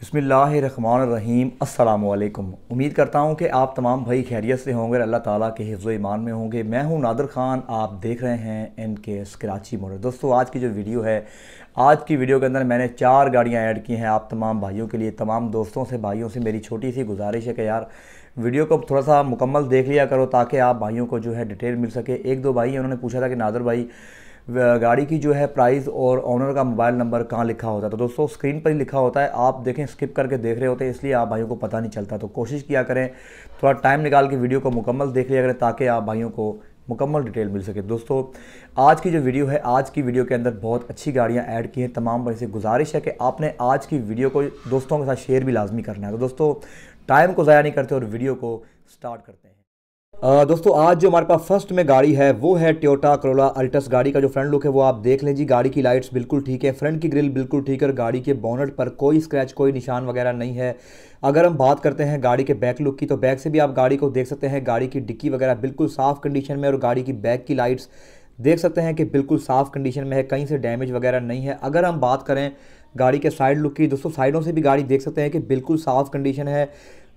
बसमीम अल्लाम उम्मीद करता हूँ कि आप तमाम भाई खैरियत से होंगे अल्लाह ताला के हिफ्ज़ ईमान में होंगे मैं हूँ नादर ख़ान आप देख रहे हैं एन के कराची मोटर दोस्तों आज की जो वीडियो है आज की वीडियो के अंदर मैंने चार गाड़ियाँ ऐड की हैं आप तमाम भाइयों के लिए तमाम दोस्तों से भाइयों से मेरी छोटी सी गुजारिश है कि यार वीडियो को थोड़ा सा मुकम्मल देख लिया करो ताकि आप भाइयों को जो है डिटेल मिल सके एक दो भाई उन्होंने पूछा था कि नादर भाई गाड़ी की जो है प्राइस और ऑनर का मोबाइल नंबर कहाँ लिखा होता है तो दोस्तों स्क्रीन पर ही लिखा होता है आप देखें स्किप करके देख रहे होते हैं इसलिए आप भाइयों को पता नहीं चलता तो कोशिश किया करें थोड़ा टाइम निकाल के वीडियो को मुकम्मल देख लिया करें ताकि आप भाइयों को मुकम्मल डिटेल मिल सके दोस्तों आज की जो वीडियो है आज की वीडियो के अंदर बहुत अच्छी गाड़ियाँ ऐड की हैं तमाम भाई से गुजारिश है कि आपने आज की वीडियो को दोस्तों के साथ शेयर भी लाजमी करना है तो दोस्तों टाइम को ज़ाया नहीं करते और वीडियो को स्टार्ट करते हैं दोस्तों आज जो हमारे पास फर्स्ट में गाड़ी है वो है टोयोटा करोला अल्टस गाड़ी का जो फ्रंट लुक है वो आप देख लें जी गाड़ी की लाइट्स बिल्कुल ठीक है फ्रंट की ग्रिल बिल्कुल ठीक है और गाड़ी के बोनट पर कोई स्क्रैच कोई निशान वगैरह नहीं है अगर हम बात करते हैं गाड़ी के बैक लुक की तो बैक से भी आप गाड़ी को देख सकते हैं गाड़ी की डिक्की वगैरह बिल्कुल साफ़ कंडीशन में और गाड़ी की बैक की लाइट्स देख सकते हैं कि बिल्कुल साफ़ कंडीशन में है कहीं से डैमेज वगैरह नहीं है अगर हम बात करें गाड़ी के साइड लुक की दोस्तों साइडों से भी गाड़ी देख सकते हैं कि बिल्कुल साफ़ कंडीशन है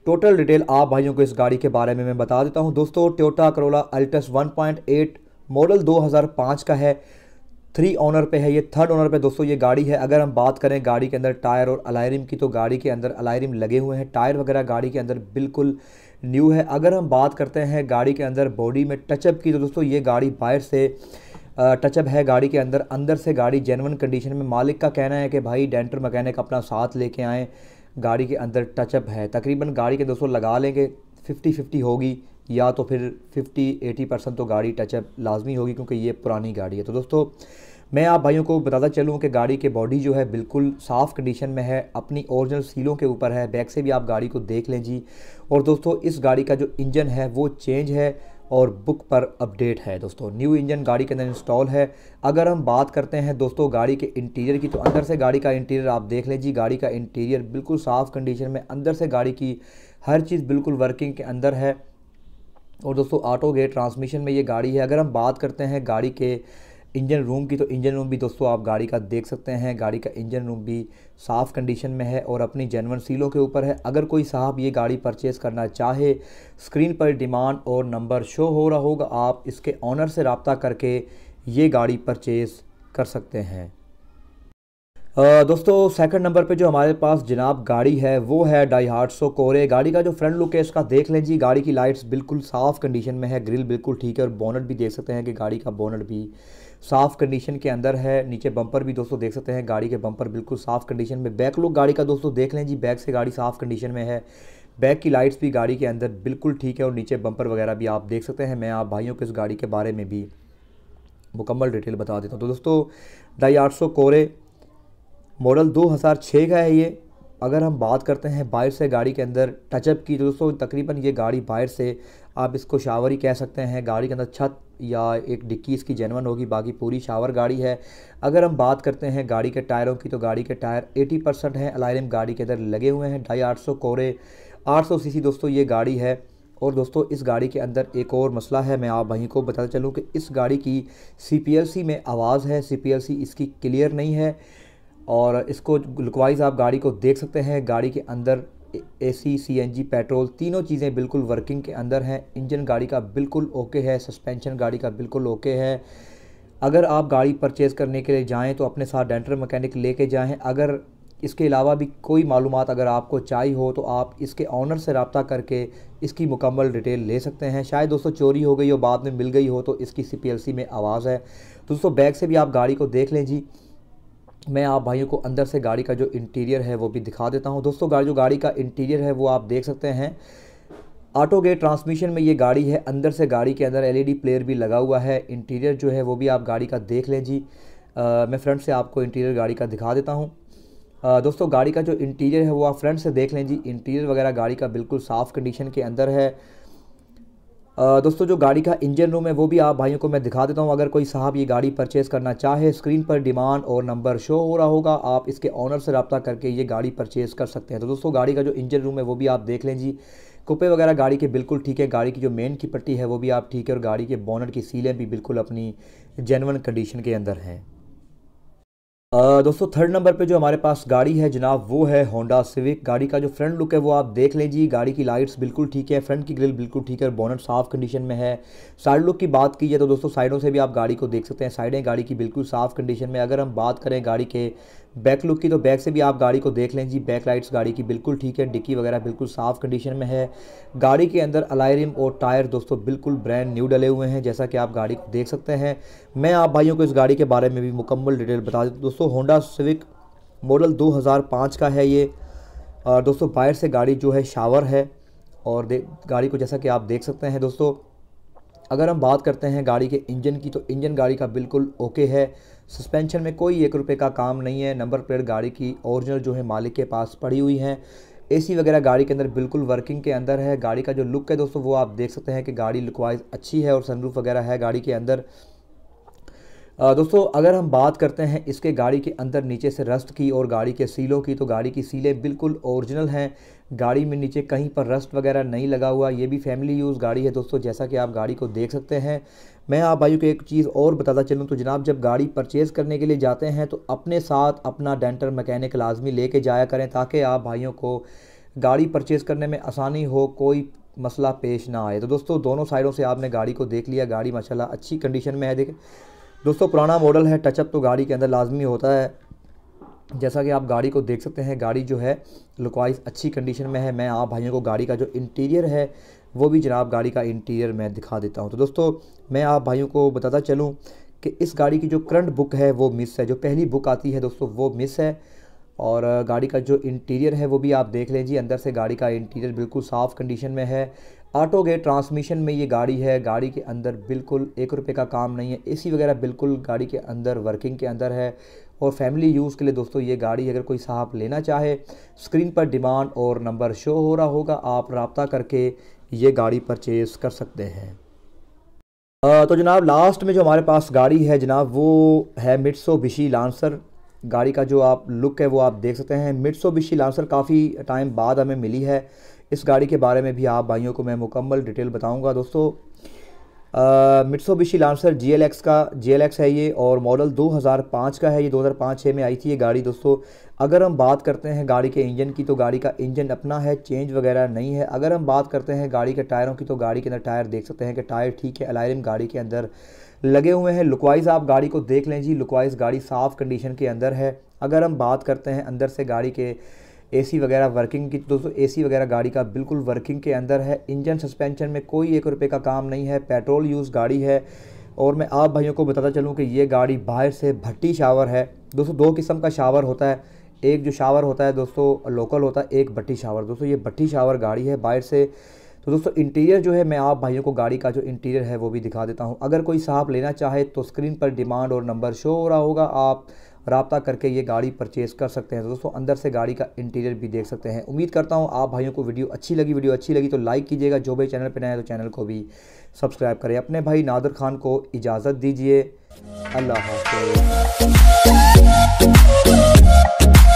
टोटल डिटेल आप भाइयों को इस गाड़ी के बारे में मैं बता देता हूँ दोस्तों टोयोटा करोला अल्टस 1.8 मॉडल 2005 का है थ्री ऑनर पे है ये थर्ड ऑनर पे दोस्तों ये गाड़ी है अगर हम बात करें गाड़ी के अंदर टायर और अलायरिम की तो गाड़ी के अंदर अलायरिम लगे हुए हैं टायर वगैरह गाड़ी के अंदर बिल्कुल न्यू है अगर हम बात करते हैं गाड़ी के अंदर बॉडी में टचअप की तो दोस्तों ये गाड़ी बाहर से टचअप है गाड़ी के अंदर अंदर से गाड़ी जेनवन कंडीशन में मालिक का कहना है कि भाई डेंटर मकैनिक अपना साथ लेके आएँ गाड़ी के अंदर टचअप है तकरीबन गाड़ी के दोस्तों लगा लेंगे फिफ्टी फिफ्टी होगी या तो फिर फिफ्टी एटी परसेंट तो गाड़ी टचअप लाजमी होगी क्योंकि ये पुरानी गाड़ी है तो दोस्तों मैं आप भाइयों को बताता चलूँ कि गाड़ी के बॉडी जो है बिल्कुल साफ़ कंडीशन में है अपनी ओरिजिनल सीलों के ऊपर है बैक से भी आप गाड़ी को देख लें जी और दोस्तों इस गाड़ी का जो इंजन है वो चेंज है और बुक पर अपडेट है दोस्तों न्यू इंजन गाड़ी के अंदर इंस्टॉल है अगर हम बात करते हैं दोस्तों गाड़ी के इंटीरियर की तो अंदर से गाड़ी का इंटीरियर आप देख लीजिए गाड़ी का इंटीरियर बिल्कुल साफ़ कंडीशन में अंदर से गाड़ी की हर चीज़ बिल्कुल वर्किंग के अंदर है और दोस्तों ऑटो गेट ट्रांसमिशन में ये गाड़ी है अगर हम बात करते हैं गाड़ी के इंजन रूम की तो इंजन रूम भी दोस्तों आप गाड़ी का देख सकते हैं गाड़ी का इंजन रूम भी साफ़ कंडीशन में है और अपनी जेनवन सीलों के ऊपर है अगर कोई साहब ये गाड़ी परचेस करना चाहे स्क्रीन पर डिमांड और नंबर शो हो रहा होगा आप इसके ऑनर से रबता करके ये गाड़ी परचेस कर सकते हैं दोस्तों सेकंड नंबर पे जो हमारे पास जनाब गाड़ी है वो है डाई हार्ट सो कोरे गाड़ी का जो फ्रंट लुक है इसका देख लें जी गाड़ी की लाइट्स बिल्कुल साफ़ कंडीशन में है ग्रिल बिल्कुल ठीक है और बोनट भी देख सकते हैं कि गाड़ी का बोनट भी साफ़ कंडीशन के अंदर है नीचे बम्पर भी दोस्तों देख सकते हैं गाड़ी के बम्पर बिल्कुल साफ़ कंडीशन में बैक लुक गाड़ी का दोस्तों देख लें जी बैक से गाड़ी साफ़ कंडीशन में है बैक की लाइट्स भी गाड़ी के अंदर बिल्कुल ठीक है और नीचे बम्पर वगैरह भी आप देख सकते हैं मैं आप भाइयों को इस गाड़ी के बारे में भी मुकम्मल डिटेल बता देता हूँ तो दोस्तों ढाई आठ सौ कोरे मॉडल छः का है ये अगर हम बात करते हैं बाहर से गाड़ी के अंदर टचअप की तो दोस्तों तकरीबन ये गाड़ी बाहर से आप इसको शावर ही कह सकते हैं गाड़ी के अंदर छत या एक डिक्की इसकी जेनवन होगी बाकी पूरी शावर गाड़ी है अगर हम बात करते हैं गाड़ी के टायरों की तो गाड़ी के टायर 80 परसेंट हैं अलाइनम गाड़ी के अंदर लगे हुए हैं ढाई आठ सौ कोरे आठ सौ सी दोस्तों ये गाड़ी है और दोस्तों इस गाड़ी के अंदर एक और मसला है मैं आप वहीं को बताता चलूँ कि इस गाड़ी की सी में आवाज़ है सी इसकी क्लियर नहीं है और इसको लुकवाइज आप गाड़ी को देख सकते हैं गाड़ी के अंदर एसी सीएनजी पेट्रोल तीनों चीज़ें बिल्कुल वर्किंग के अंदर हैं इंजन गाड़ी का बिल्कुल ओके है सस्पेंशन गाड़ी का बिल्कुल ओके है अगर आप गाड़ी परचेज़ करने के लिए जाएँ तो अपने साथ डेंटर मकैनिक लेके जाएँ अगर इसके अलावा भी कोई मालूम अगर आपको चाहिए हो तो आप इसके ऑनर से रबता करके इसकी मुकम्मल डिटेल ले सकते हैं शायद दोस्तों चोरी हो गई हो बाद में मिल गई हो तो इसकी सी में आवाज़ है दोस्तों बैग से भी आप गाड़ी को देख लें जी मैं आप भाइयों को अंदर से गाड़ी का जो इंटीरियर है वो भी दिखा देता हूँ दोस्तों गाड़ी जो गाड़ी का इंटीरियर है वो आप देख सकते हैं ऑटो गेट ट्रांसमिशन में ये गाड़ी है अंदर से गाड़ी के अंदर एलईडी प्लेयर e भी लगा हुआ है इंटीरियर जो है वो भी आप गाड़ी का देख लें जी आ, मैं फ्रंट से आपको इंटीरियर गाड़ी का दिखा देता हूँ दोस्तों गाड़ी का जो इंटीरियर है वो आप फ्रंट से देख लें जी इंटीरियर वगैरह गाड़ी का बिल्कुल साफ़ कंडीशन के अंदर है दोस्तों जो गाड़ी का इंजन रूम है वो भी आप भाइयों को मैं दिखा देता हूँ अगर कोई साहब ये गाड़ी परचेज़ करना चाहे स्क्रीन पर डिमांड और नंबर शो हो रहा होगा आप इसके ऑनर से रबता करके ये गाड़ी परचेज़ कर सकते हैं तो दोस्तों गाड़ी का जो इंजन रूम है वो भी आप देख लें जी कुपे वगैरह गाड़ी के बिल्कुल ठीक है गाड़ी की जो मेन की पट्टी है वो भी आप ठीक है और गाड़ी के बॉनट की सीलें भी बिल्कुल अपनी जेनवन कंडीशन के अंदर हैं दोस्तों थर्ड नंबर पे जो हमारे पास गाड़ी है जनाब वो है होंडा सिविक गाड़ी का जो फ्रंट लुक है वो आप देख लीजिए गाड़ी की लाइट्स बिल्कुल ठीक है फ्रंट की ग्रिल बिल्कुल ठीक है बोनट साफ कंडीशन में है साइड लुक की बात की जाए तो दोस्तों साइडों से भी आप गाड़ी को देख सकते हैं साइडें गाड़ी की बिल्कुल साफ कंडीशन में अगर हम बात करें गाड़ी के बैक लुक की तो बैक से भी आप गाड़ी को देख लें जी बैक लाइट्स गाड़ी की बिल्कुल ठीक है डिक्की वगैरह बिल्कुल साफ़ कंडीशन में है गाड़ी के अंदर अलायरिम और टायर दोस्तों बिल्कुल ब्रांड न्यू डले हुए हैं जैसा कि आप गाड़ी को देख सकते हैं मैं आप भाइयों को इस गाड़ी के बारे में भी मुकम्मल डिटेल बता दूँ दोस्तों होंडा सिविक मॉडल दो का है ये और दोस्तों बाहर से गाड़ी जो है शावर है और गाड़ी को जैसा कि आप देख सकते हैं दोस्तों अगर हम बात करते हैं गाड़ी के इंजन की तो इंजन गाड़ी का बिल्कुल ओके है सस्पेंशन में कोई एक रुपये का काम नहीं है नंबर प्लेट गाड़ी की ओरिजिनल जो है मालिक के पास पड़ी हुई है एसी वगैरह गाड़ी के अंदर बिल्कुल वर्किंग के अंदर है गाड़ी का जो लुक है दोस्तों वो आप देख सकते हैं कि गाड़ी लुकवाइज़ अच्छी है और सनरूफ वगैरह है गाड़ी के अंदर दोस्तों अगर हम बात करते हैं इसके गाड़ी के अंदर नीचे से रस्ट की और गाड़ी के सीलों की तो गाड़ी की सीलें बिल्कुल ओरिजिनल हैं गाड़ी में नीचे कहीं पर रस्ट वगैरह नहीं लगा हुआ ये भी फैमिली यूज़ गाड़ी है दोस्तों जैसा कि आप गाड़ी को देख सकते हैं मैं आप भाई को एक चीज़ और बताता चलूँ तो जनाब जब गाड़ी परचेज़ करने के लिए जाते हैं तो अपने साथ अपना डेंटर मैकेनिक लाजमी ले जाया करें ताकि आप भाइयों को गाड़ी परचेज़ करने में आसानी हो कोई मसला पेश ना आए तो दोस्तों दोनों साइडों से आपने गाड़ी को देख लिया गाड़ी माशाल्लाह अच्छी कंडीशन में है देखें दोस्तों पुराना मॉडल है टचअप तो गाड़ी के अंदर लाजमी होता है जैसा कि आप गाड़ी को देख सकते हैं गाड़ी जो है लुकवाइज अच्छी कंडीशन में है मैं आप भाइयों को गाड़ी का जो इंटीरियर है वो भी जनाब गाड़ी का इंटीरियर मैं दिखा देता हूँ तो दोस्तों मैं आप भाइयों को बताता चलूँ कि इस गाड़ी की जो करंट बुक है वो मिस है जो पहली बुक आती है दोस्तों वो मिस है और गाड़ी का जो इंटीरियर है वो भी आप देख लें जी अंदर से गाड़ी का इंटीरियर बिल्कुल साफ़ कंडीशन में है ऑटो गेट ट्रांसमिशन में ये गाड़ी है गाड़ी के अंदर बिल्कुल एक रुपये का काम नहीं है एसी वगैरह बिल्कुल गाड़ी के अंदर वर्किंग के अंदर है और फैमिली यूज़ के लिए दोस्तों ये गाड़ी अगर कोई साहब लेना चाहे स्क्रीन पर डिमांड और नंबर शो हो रहा होगा आप रबता करके ये गाड़ी परचेज़ कर सकते हैं तो जनाब लास्ट में जो हमारे पास गाड़ी है जनाब वो है मिट्सो बिशी लांसर गाड़ी का जो आप लुक है वो आप देख सकते हैं मिट्सो बिशी लांसर काफ़ी टाइम बाद हमें मिली है इस गाड़ी के बारे में भी आप भाइयों को मैं मुकम्मल डिटेल बताऊंगा दोस्तों मिट्सोबिशी लांसर एक्स का एक्स है ये और मॉडल 2005 का है ये 2005-6 में आई थी ये गाड़ी दोस्तों अगर हम बात करते हैं गाड़ी के इंजन की तो गाड़ी का इंजन अपना है चेंज वगैरह नहीं है अगर हम बात करते हैं गाड़ी के टायरों की तो गाड़ी के अंदर टायर देख सकते हैं कि टायर ठीक है अलायरिम गाड़ी के अंदर लगे हुए हैं लुकवाइज़ आप गाड़ी को देख लें जी लुकवाइज़ गाड़ी साफ़ कंडीशन के अंदर है अगर हम बात करते हैं अंदर से गाड़ी के एसी वगैरह वर्किंग की दोस्तों एसी वगैरह गाड़ी का बिल्कुल वर्किंग के अंदर है इंजन सस्पेंशन में कोई एक रुपये का काम नहीं है पेट्रोल यूज़ गाड़ी है और मैं आप भाइयों को बताता चलूँ कि ये गाड़ी बाहर से भट्टी शावर है दोस्तों दो किस्म का शावर होता है एक जो शावर होता है दोस्तों लोकल होता है एक भट्टी शावर दोस्तों ये भट्टी शावर गाड़ी है बाहर से तो दोस्तों इंटीरियर जो है मैं आप भाइयों को गाड़ी का जो इंटीरियर है वो भी दिखा देता हूँ अगर कोई साहब लेना चाहे तो स्क्रीन पर डिमांड और नंबर शो हो रहा होगा आप रबता करके ये गाड़ी परचेज़ कर सकते हैं तो दोस्तों अंदर से गाड़ी का इंटीरियर भी देख सकते हैं उम्मीद करता हूँ आप भाइयों को वीडियो अच्छी लगी वीडियो अच्छी लगी तो लाइक कीजिएगा जो भाई चैनल पर नया है तो चैनल को भी सब्सक्राइब करें अपने भाई नादर खान को इजाज़त दीजिए अल्लाह हाफ